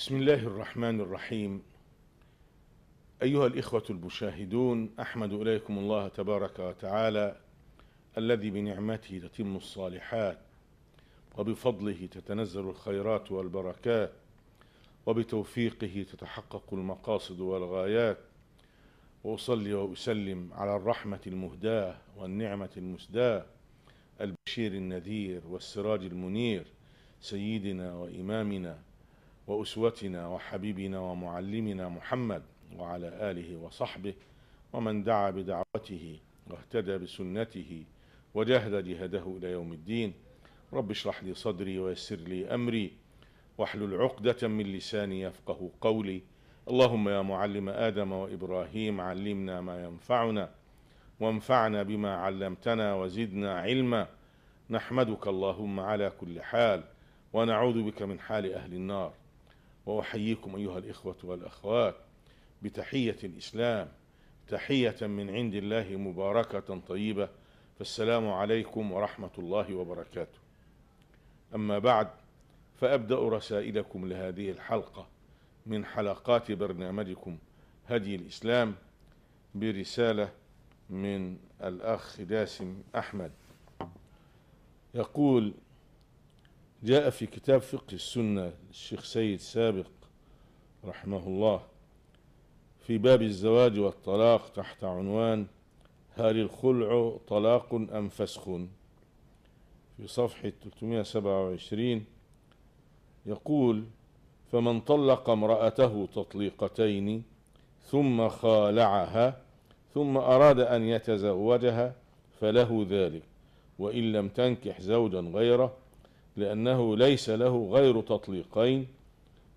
بسم الله الرحمن الرحيم أيها الإخوة المشاهدون أحمد إليكم الله تبارك وتعالى الذي بنعمته تتم الصالحات وبفضله تتنزل الخيرات والبركات وبتوفيقه تتحقق المقاصد والغايات وأصلي وأسلم على الرحمة المهداة والنعمة المسداة البشير النذير والسراج المنير سيدنا وإمامنا واسوتنا وحبيبنا ومعلمنا محمد وعلى اله وصحبه ومن دعا بدعوته واهتدى بسنته وجاهد جهده الى يوم الدين رب اشرح لي صدري ويسر لي امري واحلل عقده من لساني يفقه قولي اللهم يا معلم ادم وابراهيم علمنا ما ينفعنا وانفعنا بما علمتنا وزدنا علما نحمدك اللهم على كل حال ونعوذ بك من حال اهل النار واحييكم ايها الاخوه والاخوات بتحيه الاسلام تحيه من عند الله مباركه طيبه فالسلام عليكم ورحمه الله وبركاته اما بعد فابدا رسائلكم لهذه الحلقه من حلقات برنامجكم هدي الاسلام برساله من الاخ داسم احمد يقول جاء في كتاب فقه السنة الشيخ سيد سابق رحمه الله في باب الزواج والطلاق تحت عنوان هل الخلع طلاق أم فسخ في صفحة 327 يقول فمن طلق امرأته تطليقتين ثم خالعها ثم أراد أن يتزوجها فله ذلك وإن لم تنكح زوجا غيره لأنه ليس له غير تطليقين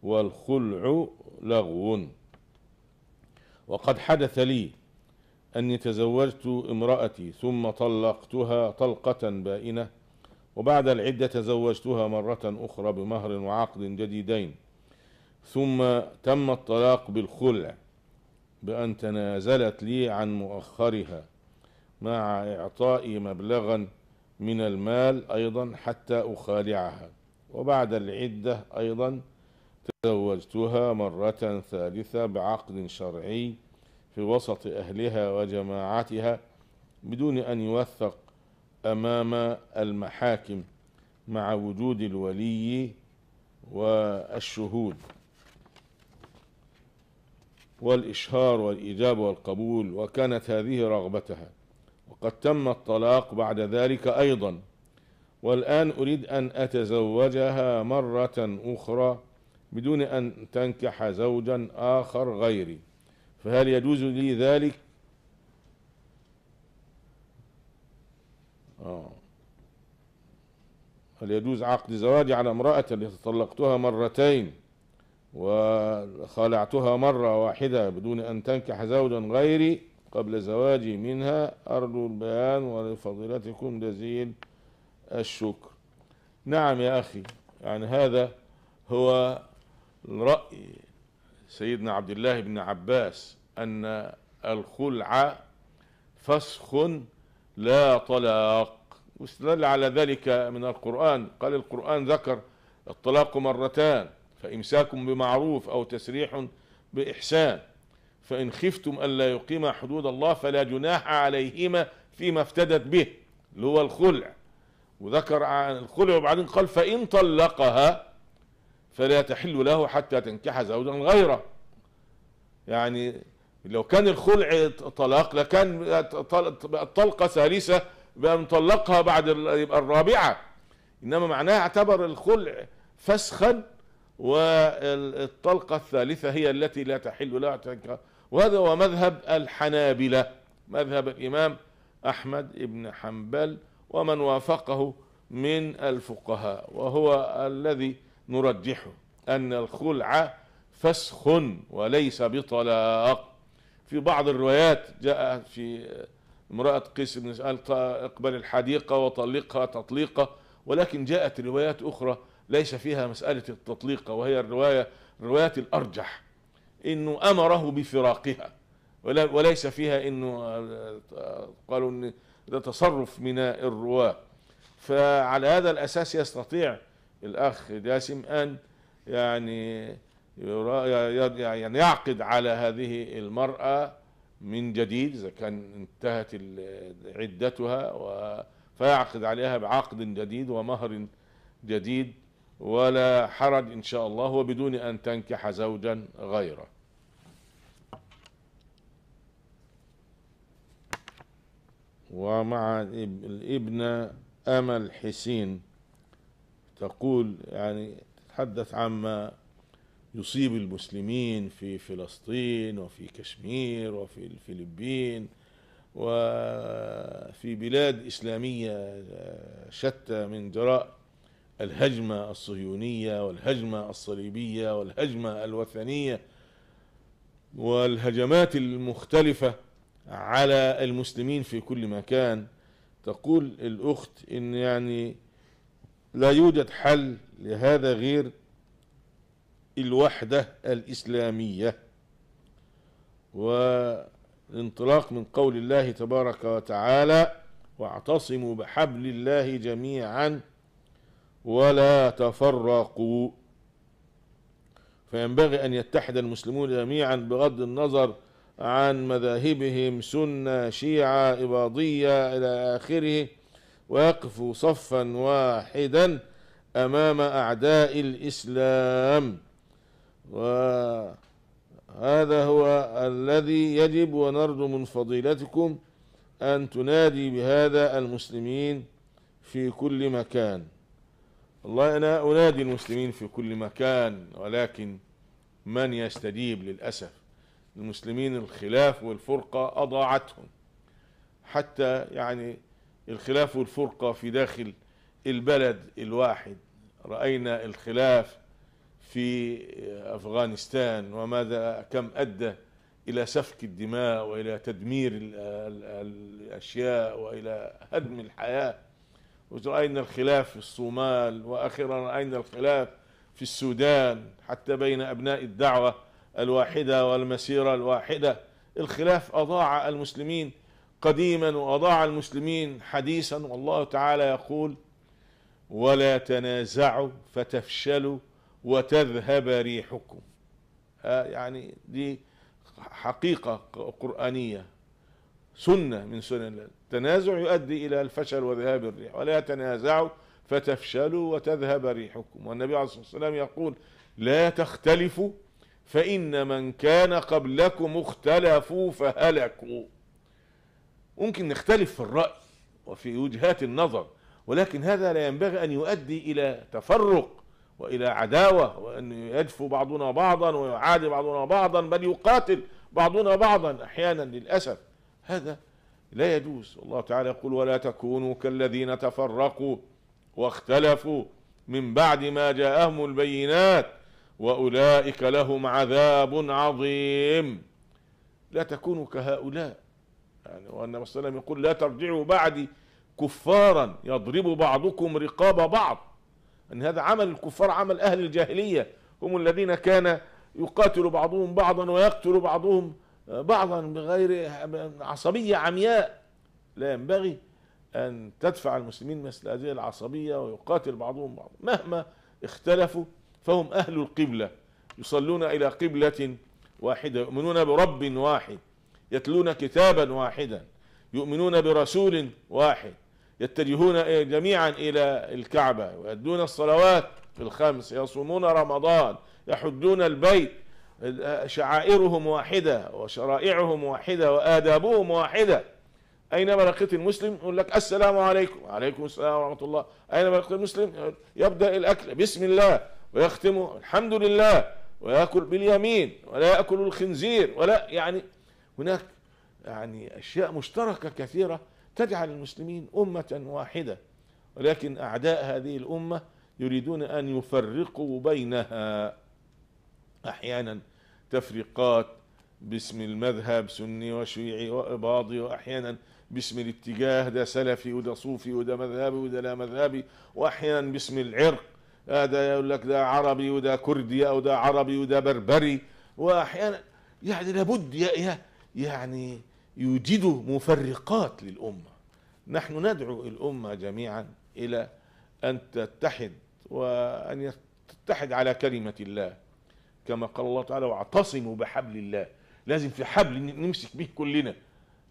والخلع لغو وقد حدث لي أني تزوجت امرأتي ثم طلقتها طلقة بائنة وبعد العدة تزوجتها مرة أخرى بمهر وعقد جديدين ثم تم الطلاق بالخلع بأن تنازلت لي عن مؤخرها مع إعطائي مبلغا من المال أيضا حتى أخالعها وبعد العدة أيضا تزوجتها مرة ثالثة بعقد شرعي في وسط أهلها وجماعتها بدون أن يوثق أمام المحاكم مع وجود الولي والشهود والإشهار والإجابة والقبول وكانت هذه رغبتها وقد تم الطلاق بعد ذلك أيضا والآن أريد أن أتزوجها مرة أخرى بدون أن تنكح زوجا آخر غيري فهل يجوز لي ذلك؟ آه. هل يجوز عقد زواجي على امرأة التي طلقتها مرتين وخلعتها مرة واحدة بدون أن تنكح زوجا غيري قبل زواجي منها أرجو البيان ولفضيلتكم جزيل الشكر نعم يا أخي يعني هذا هو رأي سيدنا عبد الله بن عباس أن الخلع فسخ لا طلاق واستدل على ذلك من القرآن قال القرآن ذكر الطلاق مرتان فإمساك بمعروف أو تسريح بإحسان فإن خفتم ألا يقيما حدود الله فلا جناح عليهما فيما افتدت به اللي هو الخلع وذكر عن الخلع وبعدين قال فإن طلقها فلا تحل له حتى تنكح زوجا غيره يعني لو كان الخلع طلاق لكان الطلقة ثالثة بأن طلقها بعد يبقى الرابعة إنما معناه اعتبر الخلع فسخا والطلقة الثالثة هي التي لا تحل لا تنكح وهذا هو مذهب الحنابلة مذهب الإمام أحمد بن حنبل ومن وافقه من الفقهاء وهو الذي نرجحه أن الخلع فسخ وليس بطلاق في بعض الروايات جاء في امرأة قيس بن سأل اقبل الحديقة وطلقها تطليقة ولكن جاءت روايات أخرى ليس فيها مسألة التطليقة وهي الرواية روايات الأرجح انه امره بفراقها وليس فيها انه آه، قالوا ان ده تصرف من الرواه فعلى هذا الاساس يستطيع الاخ جاسم ان يعني يعني يعقد على هذه المرأة من جديد إذا كان انتهت عدتها و فيعقد عليها بعقد جديد ومهر جديد ولا حرج إن شاء الله وبدون أن تنكح زوجا غيره ومع الابنة أمل حسين تقول يعني تتحدث عما يصيب المسلمين في فلسطين وفي كشمير وفي الفلبين وفي بلاد إسلامية آه، شتى من جراء الهجمة الصهيونية والهجمة الصليبية والهجمة الوثنية والهجمات المختلفة على المسلمين في كل مكان تقول الأخت إن يعني لا يوجد حل لهذا غير الوحدة الإسلامية والانطلاق من قول الله تبارك وتعالى واعتصموا بحبل الله جميعا ولا تفرقوا فينبغي أن يتحد المسلمون جميعا بغض النظر عن مذاهبهم سنة شيعة إباضية إلى آخره ويقف صفا واحدا أمام أعداء الإسلام وهذا هو الذي يجب ونرجو من فضيلتكم أن تنادي بهذا المسلمين في كل مكان والله أنا أنادي المسلمين في كل مكان ولكن من يستجيب للأسف المسلمين الخلاف والفرقة أضاعتهم حتى يعني الخلاف والفرقة في داخل البلد الواحد رأينا الخلاف في أفغانستان وماذا كم أدى إلى سفك الدماء وإلى تدمير الأشياء وإلى هدم الحياة ورأينا الخلاف في الصومال وأخيرا رأينا الخلاف في السودان حتى بين أبناء الدعوة الواحدة والمسيرة الواحدة الخلاف أضاع المسلمين قديما وأضاع المسلمين حديثا والله تعالى يقول ولا تنازعوا فتفشلوا وتذهب ريحكم آه، يعني دي حقيقة قرآنية سنة من سنن الله التنازع يؤدي إلى الفشل وذهاب الريح ولا تنازعوا فتفشلوا وتذهب ريحكم والنبي عليه الصلاة والسلام يقول لا تختلفوا فإن من كان قبلكم اختلفوا فهلكوا ممكن نختلف في الرأي وفي وجهات النظر ولكن هذا لا ينبغي أن يؤدي إلى تفرق وإلى عداوة وأن يجفو بعضنا بعضا ويعادي بعضنا بعضا بل يقاتل بعضنا بعضا أحيانا للأسف هذا لا يجوز الله تعالى يقول ولا تكونوا كالذين تفرقوا واختلفوا من بعد ما جاءهم البينات واولئك لهم عذاب عظيم لا تكونوا كهؤلاء يعني والنبي صلى الله عليه وسلم يقول لا ترجعوا بعدي كفارا يضرب بعضكم رقاب بعض ان هذا عمل الكفار عمل اهل الجاهليه هم الذين كان يقاتل بعضهم بعضا ويقتل بعضهم بعضا بغير عصبيه عمياء لا ينبغي ان تدفع المسلمين مثل هذه العصبيه ويقاتل بعضهم بعضا مهما اختلفوا فهم أهل القبلة يصلون إلى قبلة واحدة يؤمنون برب واحد يتلون كتابا واحدا يؤمنون برسول واحد يتجهون جميعا إلى الكعبة ويؤدون الصلوات في الخمس يصومون رمضان يحجون البيت شعائرهم واحدة وشرائعهم واحدة وآدابهم واحدة أينما لقيت المسلم يقول لك السلام عليكم وعليكم السلام ورحمة الله أينما لقيت المسلم يبدأ الأكل بسم الله ويختمه الحمد لله ويأكل باليمين ولا يأكل الخنزير ولا يعني هناك يعني أشياء مشتركة كثيرة تجعل المسلمين أمة واحدة ولكن أعداء هذه الأمة يريدون أن يفرقوا بينها أحيانا تفريقات باسم المذهب سني وشيعي وإباضي وأحيانا باسم الاتجاه ده سلفي وده صوفي وده مذهبي وده لا مذهبي وأحيانا باسم العرق هذا يقول لك ده عربي وده كردي او ده عربي وده بربري واحيانا يعني لابد يعني يوجد مفرقات للامه نحن ندعو الامه جميعا الى ان تتحد وان تتحد على كلمه الله كما قال الله تعالى واعتصموا بحبل الله لازم في حبل نمسك به كلنا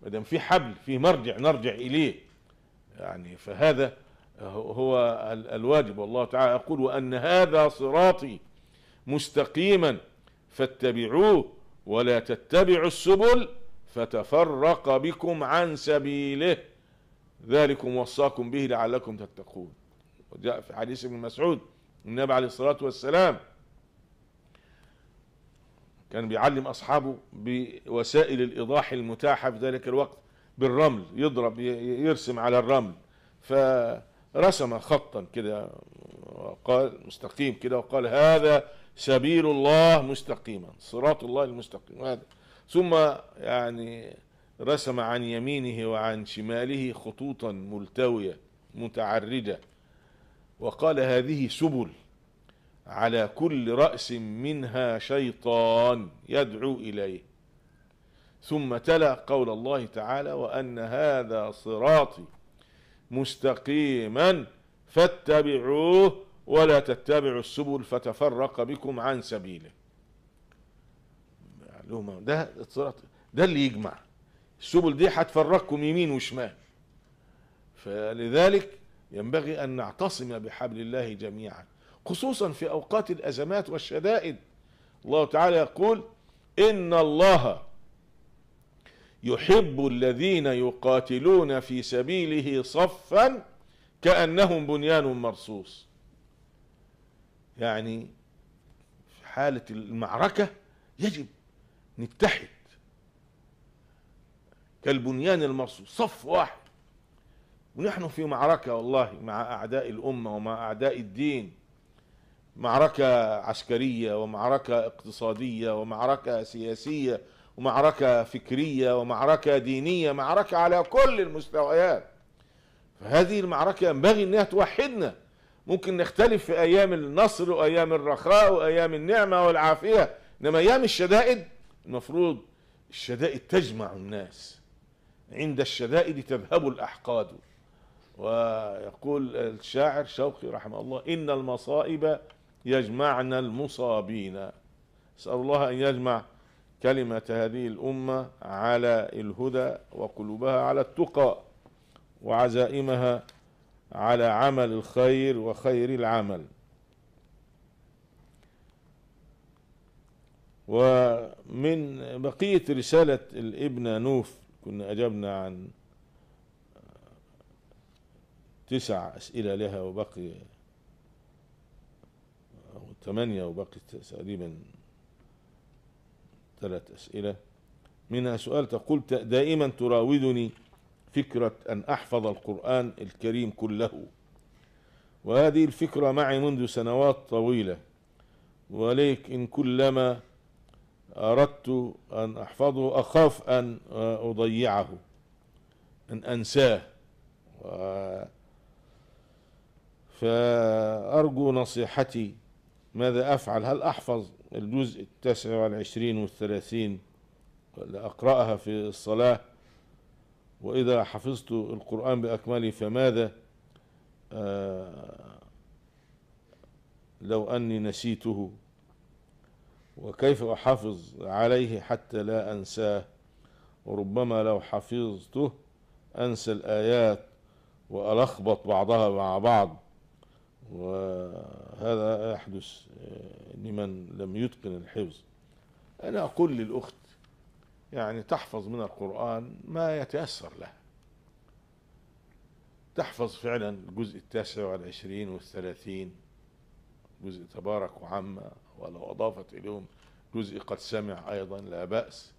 ما دام في حبل في مرجع نرجع اليه يعني فهذا هو الواجب والله تعالى يقول وأن هذا صراطي مستقيما فاتبعوه ولا تتبعوا السبل فتفرق بكم عن سبيله ذلكم وصاكم به لعلكم تتقون وجاء في حديث ابن مسعود النبي عليه الصلاة والسلام كان بيعلم أصحابه بوسائل الإيضاح المتاحة في ذلك الوقت بالرمل يضرب يرسم على الرمل ف رسم خطا كده وقال مستقيم كده وقال هذا سبيل الله مستقيما صراط الله المستقيم هذا ثم يعني رسم عن يمينه وعن شماله خطوطا ملتويه متعرجه وقال هذه سبل على كل راس منها شيطان يدعو اليه ثم تلا قول الله تعالى وان هذا صراطي مستقيما فاتبعوه ولا تتبعوا السبل فتفرق بكم عن سبيله معلومة ده ده اللي يجمع السبل دي هتفرقكم يمين وشمال فلذلك ينبغي أن نعتصم بحبل الله جميعا خصوصا في أوقات الأزمات والشدائد الله تعالى يقول إن الله يحب الذين يقاتلون في سبيله صفا كأنهم بنيان مرصوص يعني في حالة المعركة يجب نتحد كالبنيان المرصوص صف واحد ونحن في معركة والله مع أعداء الأمة ومع أعداء الدين معركة عسكرية ومعركة اقتصادية ومعركة سياسية ومعركة فكرية ومعركة دينية معركة على كل المستويات فهذه المعركة ينبغي أنها توحدنا ممكن نختلف في أيام النصر وأيام الرخاء وأيام النعمة والعافية إنما أيام الشدائد المفروض الشدائد تجمع الناس عند الشدائد تذهب الأحقاد ويقول الشاعر شوقي رحمه الله إن المصائب يجمعنا المصابين أسأل الله أن يجمع كلمة هذه الأمة على الهدى وقلوبها على التقى وعزائمها على عمل الخير وخير العمل ومن بقية رسالة الابن نوف كنا أجبنا عن تسع أسئلة لها وبقي أو ثمانية وبقي تقريبا ثلاث أسئلة منها سؤال تقول دائما تراودني فكرة أن أحفظ القرآن الكريم كله وهذه الفكرة معي منذ سنوات طويلة وليك إن كلما أردت أن أحفظه أخاف أن أضيعه أن أنساه فأرجو نصيحتي ماذا أفعل هل أحفظ الجزء التاسع والعشرين والثلاثين لأقرأها في الصلاة وإذا حفظت القرآن بأكمله فماذا آه لو أني نسيته وكيف أحافظ عليه حتى لا أنساه وربما لو حفظته أنسى الآيات وألخبط بعضها مع بعض وهذا يحدث آه، لمن لم يتقن الحفظ أنا أقول للأخت يعني تحفظ من القرآن ما يتيسر لها تحفظ فعلا الجزء التاسع والعشرين والثلاثين جزء تبارك وعما ولو أضافت إليهم جزء قد سمع أيضا لا بأس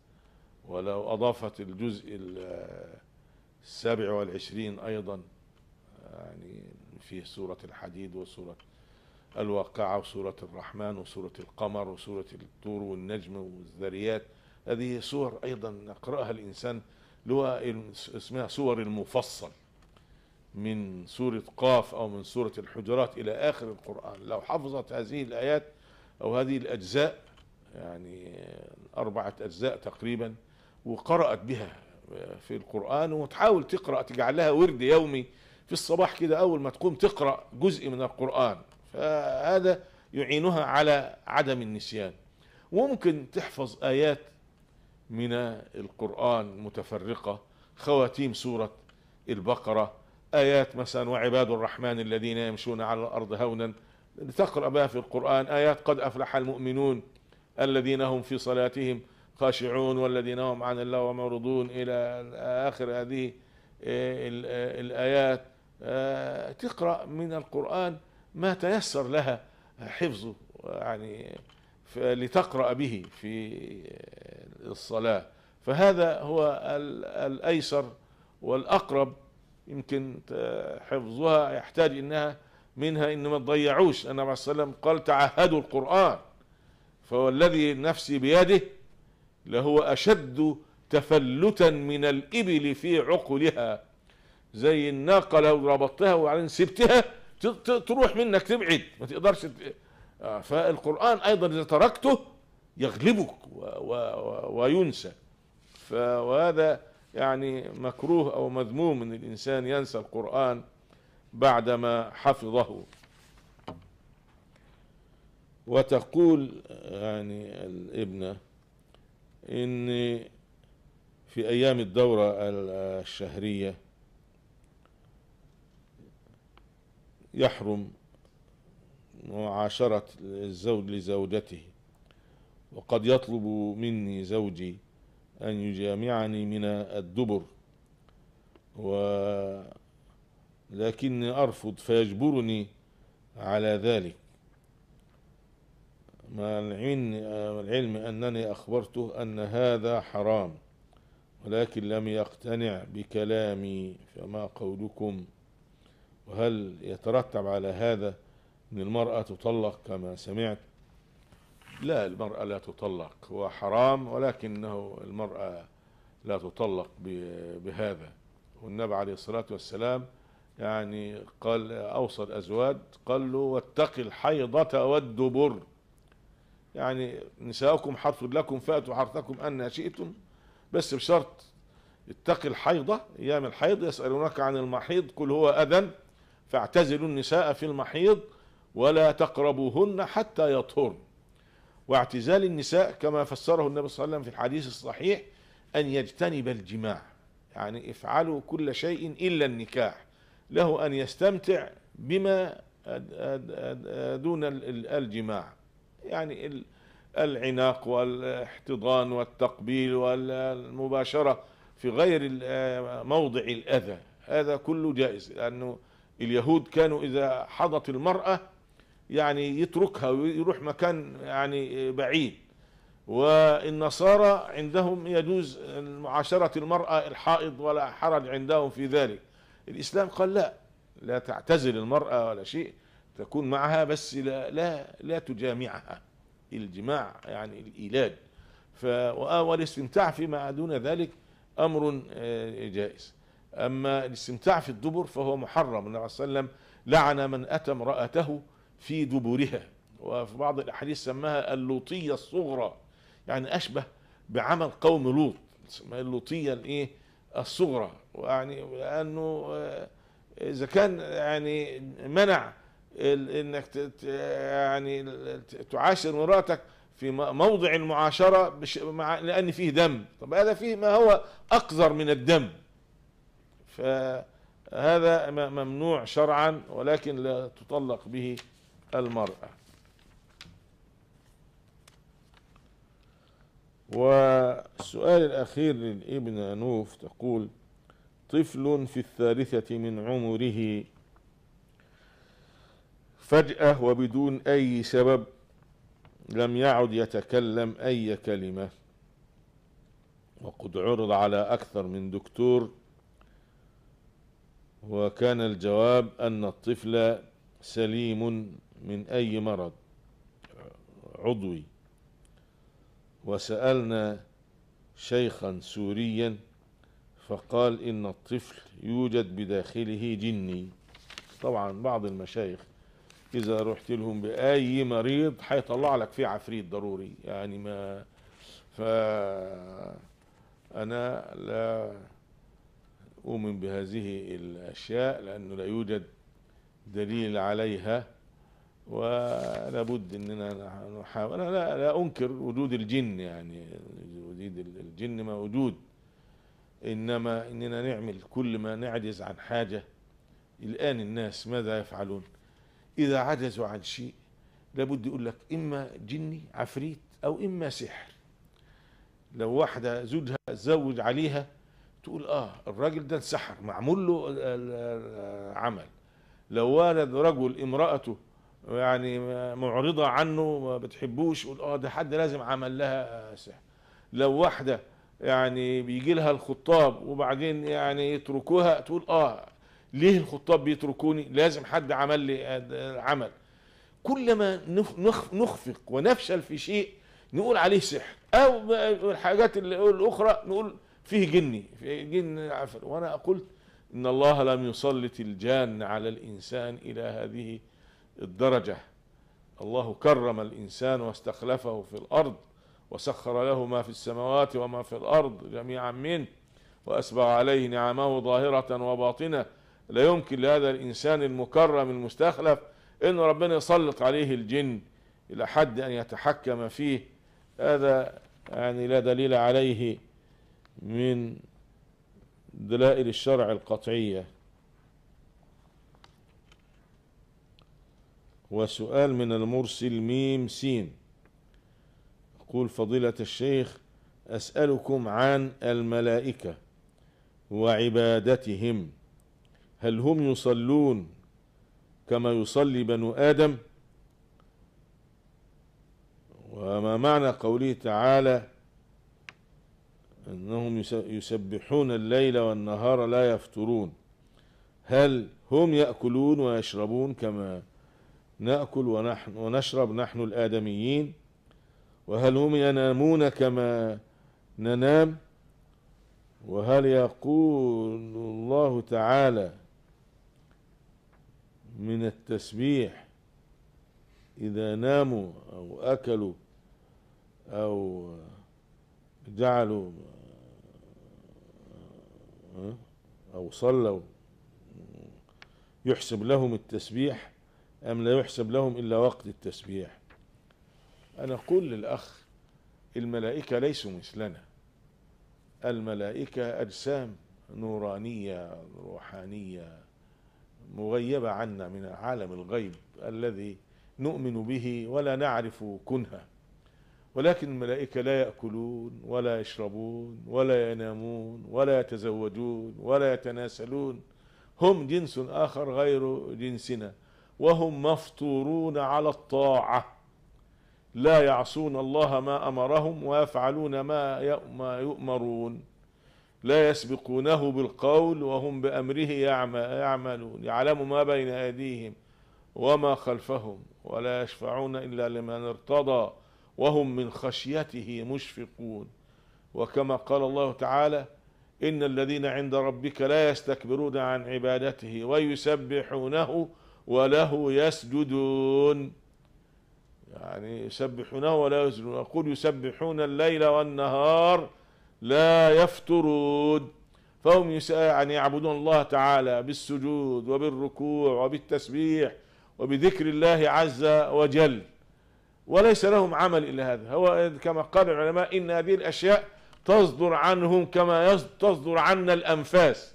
ولو أضافت الجزء آه، السابع والعشرين أيضا يعني فيه سورة الحديد وسورة الواقعة وسورة الرحمن وسورة القمر وسورة الطور والنجم والذريات هذه سور أيضا نقرأها الإنسان اسمها سور المفصل من سورة قاف أو من سورة الحجرات إلى آخر القرآن لو حفظت هذه الآيات أو هذه الأجزاء يعني أربعة أجزاء تقريبا وقرأت بها في القرآن وتحاول تقرأ تجعلها ورد يومي في الصباح كده أول ما تقوم تقرأ جزء من القرآن فهذا يعينها على عدم النسيان وممكن تحفظ آيات من القرآن متفرقة خواتيم سورة البقرة آيات مثلا وعباد الرحمن الذين يمشون على الأرض هونا تقرأ بها في القرآن آيات قد أفلح المؤمنون الذين هم في صلاتهم خاشعون والذين هم عن الله ومعرضون إلى آخر هذه آه، آه، الآيات آه، تقرأ من القرآن ما تيسر لها حفظه يعني لتقرأ به في الصلاة فهذا هو الأيسر والأقرب يمكن حفظها يحتاج إنها منها إن ما تضيعوش النبي عليه السلام قال تعهدوا القرآن فوالذي نفسي بيده لهو أشد تفلتا من الإبل في عقلها زي الناقه لو ربطتها وبعدين سبتها تروح منك تبعد ما تقدرش آه، فالقران ايضا اذا تركته يغلبك وينسى وهذا يعني مكروه او مذموم ان الانسان ينسى القران بعدما حفظه وتقول يعني الابنه ان في ايام الدوره الشهريه يحرم معاشرة الزوج لزوجته وقد يطلب مني زوجي أن يجامعني من الدبر ولكني أرفض فيجبرني على ذلك مع العلم أنني أخبرته أن هذا حرام ولكن لم يقتنع بكلامي فما قولكم وهل يترتب على هذا أن المرأة تطلق كما سمعت لا المرأة لا تطلق هو حرام ولكنه المرأة لا تطلق بهذا والنبي عليه الصلاة والسلام يعني قال أوصى الأزواج قال له واتق الحيضة والدبر يعني نساؤكم حرث لكم فأتوا حرثكم أن شئتم بس بشرط اتق الحيضة أيام الحيض يسألونك عن المحيض قل هو أذى فاعتزلوا النساء في المحيض ولا تقربوهن حتى يطهرن واعتزال النساء كما فسره النبي صلى الله عليه وسلم في الحديث الصحيح أن يجتنب الجماع يعني افعلوا كل شيء إلا النكاح له أن يستمتع بما دون الجماع يعني العناق والاحتضان والتقبيل والمباشرة في غير موضع الأذى هذا كله جائز لأنه اليهود كانوا إذا حضت المرأة يعني يتركها ويروح مكان يعني بعيد والنصارى عندهم يجوز معاشرة المرأة الحائض ولا حرج عندهم في ذلك الإسلام قال لا لا تعتزل المرأة ولا شيء تكون معها بس لا لا, لا تجامعها الجماع يعني الإيلاد ف والاستمتاع فيما دون ذلك أمر آه، جائز أما الاستمتاع في الدبر فهو محرم النبي صلى الله عليه وسلم لعن من أتى امرأته في دبرها وفي بعض الأحاديث سماها اللوطية الصغرى يعني أشبه بعمل قوم لوط اللوطية الإيه الصغرى ويعني لأنه آه، إذا كان يعني منع انك يعني تعاشر مراتك في موضع المعاشره مع لان فيه دم طب هذا فيه ما هو اقذر من الدم فهذا ممنوع شرعا ولكن لا تطلق به المرأة والسؤال الأخير لابن أنوف تقول طفل في الثالثة من عمره فجأة وبدون أي سبب لم يعد يتكلم أي كلمة وقد عرض على أكثر من دكتور وكان الجواب أن الطفل سليم من أي مرض عضوي وسألنا شيخا سوريا فقال إن الطفل يوجد بداخله جني طبعا بعض المشايخ إذا رحت لهم بأي مريض حيطلع لك فيه عفريت ضروري يعني ما فأنا لا أؤمن بهذه الأشياء لأنه لا يوجد دليل عليها ولا بد اننا نحاول انا لا, لا انكر وجود الجن يعني وجود الجن موجود انما اننا نعمل كل ما نعجز عن حاجه الان الناس ماذا يفعلون اذا عجزوا عن شيء لابد يقول لك اما جني عفريت او اما سحر لو واحده زوجها زوج عليها تقول اه الراجل ده انسحر معمول له عمل لو والد رجل امرأته يعني معرضة عنه ما بتحبوش يقول اه ده حد لازم عمل لها سحر لو واحدة يعني بيجي لها الخطاب وبعدين يعني يتركوها تقول اه ليه الخطاب بيتركوني لازم حد عمل لي عمل كلما نخفق ونفشل في شيء نقول عليه سحر او الحاجات الاخرى نقول فيه جني فيه جن عفر وانا قلت ان الله لم يسلط الجان على الانسان الى هذه الدرجه الله كرم الانسان واستخلفه في الارض وسخر له ما في السماوات وما في الارض جميعا منه واسبغ عليه نعمه ظاهره وباطنه لا يمكن لهذا الانسان المكرم المستخلف ان ربنا يسلط عليه الجن الى حد ان يتحكم فيه هذا يعني لا دليل عليه من دلائل الشرع القطعية وسؤال من المرسل ميم سين يقول فضيلة الشيخ أسألكم عن الملائكة وعبادتهم هل هم يصلون كما يصلي بنو آدم وما معنى قوله تعالى أنهم يسبحون الليل والنهار لا يفترون هل هم يأكلون ويشربون كما نأكل ونحن ونشرب نحن الآدميين وهل هم ينامون كما ننام وهل يقول الله تعالى من التسبيح إذا ناموا أو أكلوا أو جعلوا أه؟ أو صلوا يحسب لهم التسبيح أم لا يحسب لهم إلا وقت التسبيح أنا أقول للأخ الملائكة ليسوا مثلنا الملائكة أجسام نورانية روحانية مغيبة عنا من عالم الغيب الذي نؤمن به ولا نعرف كنها ولكن الملائكة لا يأكلون ولا يشربون ولا ينامون ولا يتزوجون ولا يتناسلون هم جنس آخر غير جنسنا وهم مفطورون على الطاعة لا يعصون الله ما أمرهم ويفعلون ما يؤمرون لا يسبقونه بالقول وهم بأمره يعملون يعلم ما بين أيديهم وما خلفهم ولا يشفعون إلا لمن ارتضى وهم من خشيته مشفقون وكما قال الله تعالى إن الذين عند ربك لا يستكبرون عن عبادته ويسبحونه وله يسجدون يعني يسبحونه ولا يسجدون يقول يسبحون الليل والنهار لا يفترون فهم يعني يعبدون الله تعالى بالسجود وبالركوع وبالتسبيح وبذكر الله عز وجل وليس لهم عمل إلا هذا هو كما قال العلماء إن هذه الأشياء تصدر عنهم كما تصدر عنا الأنفاس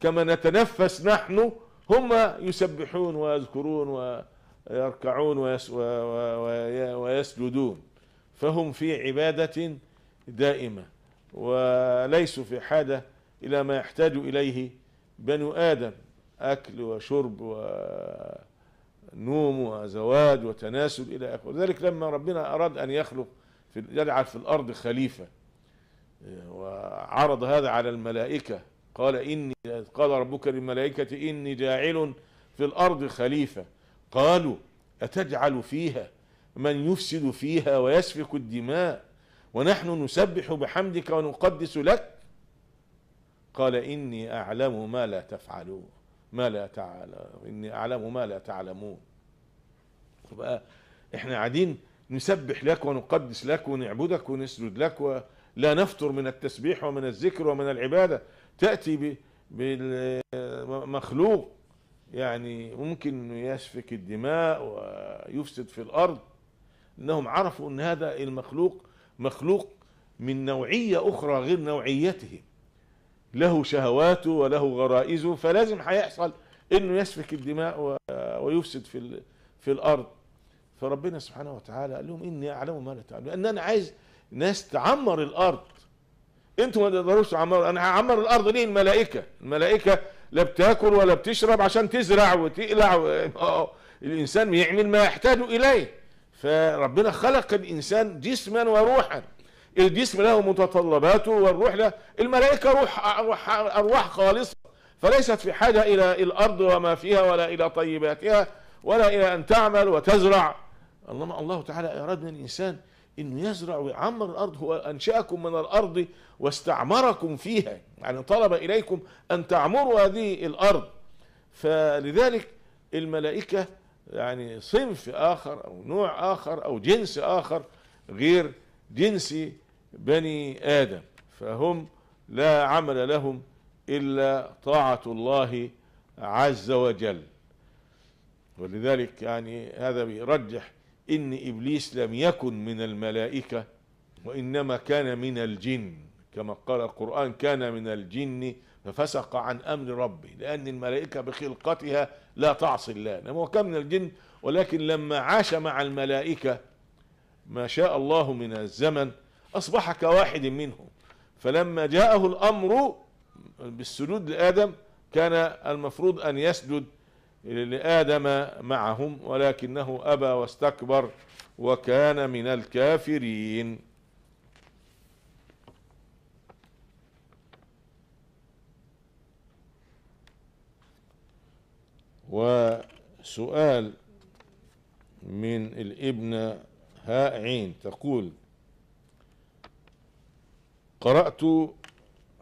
كما نتنفس نحن هم يسبحون ويذكرون ويركعون ويسجدون فهم في عبادة دائمة وليسوا في حاجة إلى ما يحتاج إليه بنو آدم أكل وشرب و نوم وزواج وتناسل إلى آخره ذلك لما ربنا أراد أن يخلق في يجعل في الأرض خليفة آه، وعرض هذا على الملائكة قال إني قال ربك للملائكة إني جاعل في الأرض خليفة قالوا أتجعل فيها من يفسد فيها ويسفك الدماء ونحن نسبح بحمدك ونقدس لك قال إني أعلم ما لا تفعلون ما لا تعلم إني أعلم ما لا تعلمون يبقى آه، إحنا قاعدين نسبح لك ونقدس لك ونعبدك ونسجد لك ولا نفتر من التسبيح ومن الذكر ومن العبادة تأتي بالمخلوق يعني ممكن انه يسفك الدماء ويفسد في الارض انهم عرفوا ان هذا المخلوق مخلوق من نوعيه اخرى غير نوعيتهم له شهواته وله غرائزه فلازم هيحصل انه يسفك الدماء ويفسد في في الارض فربنا سبحانه وتعالى قال لهم اني اعلم ما لا تعلمون ان انا عايز ناس تعمر الارض انتوا ما تقدروش تعمروا انا هعمر الارض ليه الملائكه الملائكه لا بتاكل ولا بتشرب عشان تزرع وتقلع و... آه. الانسان يعمل ما يحتاج اليه فربنا خلق الانسان جسما وروحا الجسم له متطلباته والروح له الملائكة روح أرواح, أرواح خالصة فليست في حاجة إلى الأرض وما فيها ولا إلى طيباتها ولا إلى أن تعمل وتزرع الله, الله تعالى أراد من الإنسان أنه يزرع ويعمر الأرض هو أنشأكم من الأرض واستعمركم فيها يعني طلب إليكم أن تعمروا هذه الأرض فلذلك الملائكة يعني صنف آخر أو نوع آخر أو جنس آخر غير جنسي بني آدم فهم لا عمل لهم إلا طاعة الله عز وجل ولذلك يعني هذا بيرجح إن إبليس لم يكن من الملائكة وإنما كان من الجن كما قال القرآن كان من الجن ففسق عن أمر ربه لأن الملائكة بخلقتها لا تعصي الله إنما هو كان من الجن ولكن لما عاش مع الملائكة ما شاء الله من الزمن أصبح كواحد منهم فلما جاءه الأمر بالسجود لآدم كان المفروض أن يسجد لآدم معهم ولكنه أبى واستكبر وكان من الكافرين وسؤال من الابنة هاء عين تقول قرأت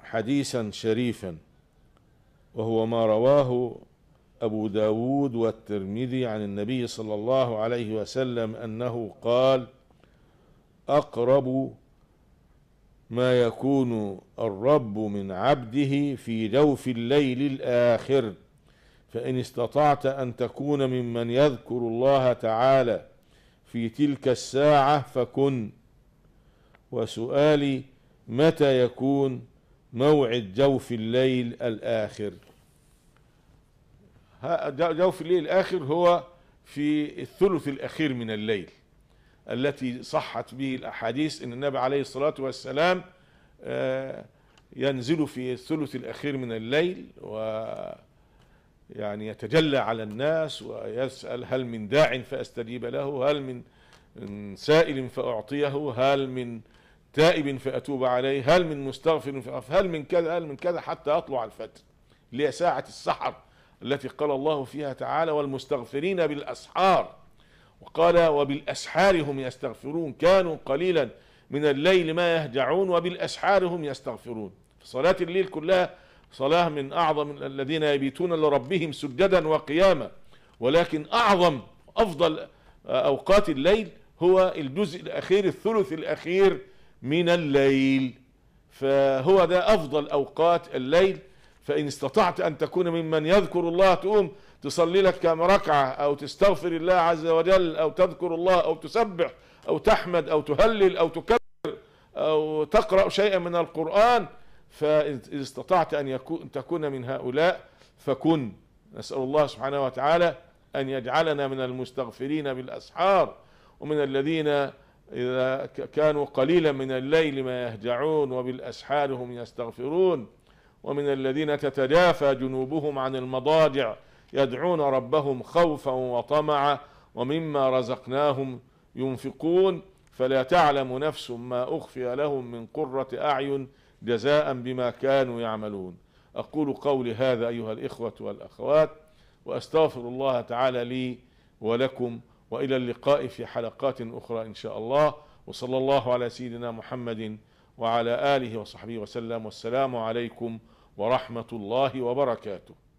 حديثا شريفا وهو ما رواه أبو داود والترمذي عن النبي صلى الله عليه وسلم أنه قال أقرب ما يكون الرب من عبده في جوف الليل الآخر فإن استطعت أن تكون ممن يذكر الله تعالى في تلك الساعة فكن وسؤالي متى يكون موعد جوف الليل الآخر جوف الليل الآخر هو في الثلث الأخير من الليل التي صحت به الأحاديث أن النبي عليه الصلاة والسلام آه، ينزل في الثلث الأخير من الليل و يعني يتجلى على الناس ويسأل هل من داع فأستجيب له هل من سائل فأعطيه هل من تائب فأتوب عليه هل من مستغفر فأغفر هل من كذا هل من كذا حتى أطلع الفجر اللي هي ساعة السحر التي قال الله فيها تعالى والمستغفرين بالأسحار وقال وبالأسحار هم يستغفرون كانوا قليلا من الليل ما يهجعون وبالأسحار هم يستغفرون صلاة الليل كلها صلاة من أعظم الذين يبيتون لربهم سجدا وقياما ولكن أعظم أفضل أوقات الليل هو الجزء الأخير الثلث الأخير من الليل فهو ده افضل اوقات الليل فان استطعت ان تكون ممن يذكر الله تقوم تصلي لك كم ركعة او تستغفر الله عز وجل او تذكر الله او تسبح او تحمد او تهلل او تكبر او تقرأ شيئا من القرآن فإن استطعت أن يكون تكون من هؤلاء فكن نسأل الله سبحانه وتعالى أن يجعلنا من المستغفرين بالأسحار ومن الذين إذا كانوا قليلا من الليل ما يهجعون وبالأسحار هم يستغفرون ومن الذين تتجافى جنوبهم عن المضاجع يدعون ربهم خوفا وطمعا ومما رزقناهم ينفقون فلا تعلم نفس ما أخفي لهم من قرة أعين جزاء بما كانوا يعملون أقول قولي هذا أيها الإخوة والأخوات وأستغفر الله تعالى لي ولكم والى اللقاء في حلقات اخرى ان شاء الله وصلى الله على سيدنا محمد وعلى اله وصحبه وسلم والسلام عليكم ورحمه الله وبركاته